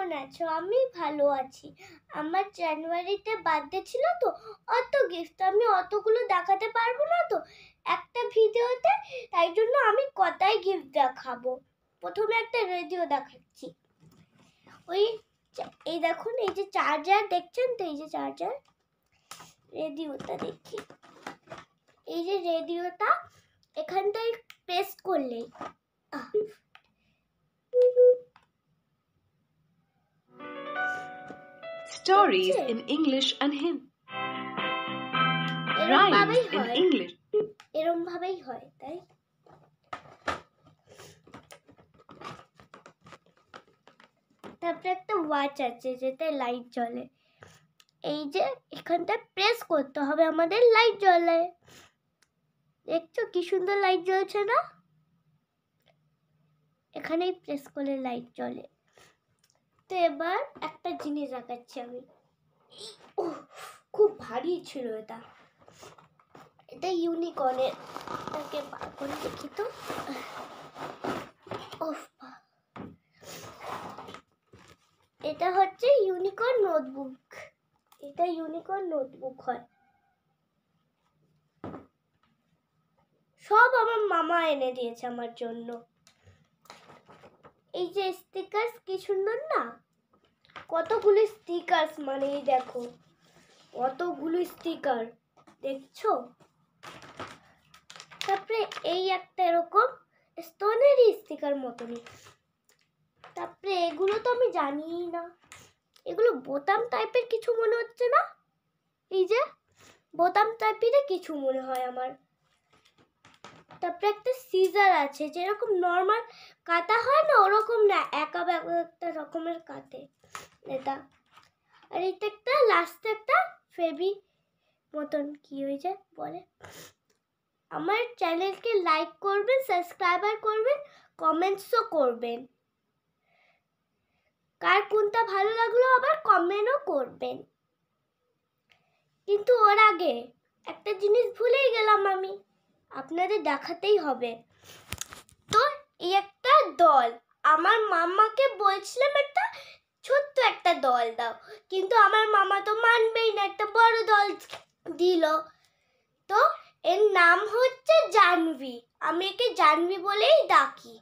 কেমন আছো আমি ভালো আছি আমার জানুয়ারিতে বার্থডে ছিল তো অত গিফট আমি অতগুলো দেখাতে পারবো না তো একটা ভিডিওতে তাই জন্য আমি কটাই গিফট দেখাবো প্রথমে একটা রেডিও দেখাচ্ছি ওই এই দেখুন এই যে চার্জার দেখছেন তো এই যে চার্জার রেডিওটা দেখি এই যে রেডিওটা এখানটায় প্রেস করলেই Stories in English and Hindi. Rhymes in English. এরম ভাবেই হয় তাই তারপরে একটা ওয়াচ আছে যেতে লাইট জ্বলে এই যে এখানটা প্রেস করতে হবে আমাদের লাইট জ্বলে দেখছো কি সুন্দর লাইট জ্বলছে না এখানেই প্রেস করলে লাইট জ্বলে তো এবার একটা জিনিস দেখাচ্ছি আমি ও খুব ভারী ছিল এটা এটা ইউনিকর্নের এটাকে বার করে দেখি তো এটা হচ্ছে ইউনিকর্ন নোটবুক এটা ইউনিকর্ন নোটবুক হয় সব আমার মামা এনে দিয়েছে আমার জন্য এই যে স্টিকার্স কি সুন্দর না কতগুলো স্টিকার্স মানে এই দেখো কতগুলো স্টিকার দেখছো তারপরে এই একটা এরকম স্টোনেরই স্টিকার মতনই তারপরে এগুলো তো আমি জানিই না এগুলো বোতাম টাইপের কিছু মনে হচ্ছে না এই যে বোতাম টাইপেরই কিছু মনে হয় আমার তারপরে একটা সিজার আছে যেরকম নর্মাল কাঁথা হয় না ওরকম না একা একটা রকমের কাতে এটা আর এটা একটা লাস্টে একটা ফেবি মতন কি যায় বলে আমার চ্যানেলকে লাইক করবেন সাবস্ক্রাইবার করবেন কমেন্টসও করবেন কার কোনটা ভালো লাগলো আবার কমেন্টও করবেন কিন্তু ওর আগে একটা জিনিস ভুলেই গেলাম আমি আপনাদের দেখাতেই হবে তো এই একটা দল আমার মামাকে বলছিলাম একটা ছোট্ট একটা দল দাও কিন্তু আমার মামা তো মানবেই না একটা বড় দল দিল তো এর নাম হচ্ছে জানভি আমি একে জানভি বলেই ডাকি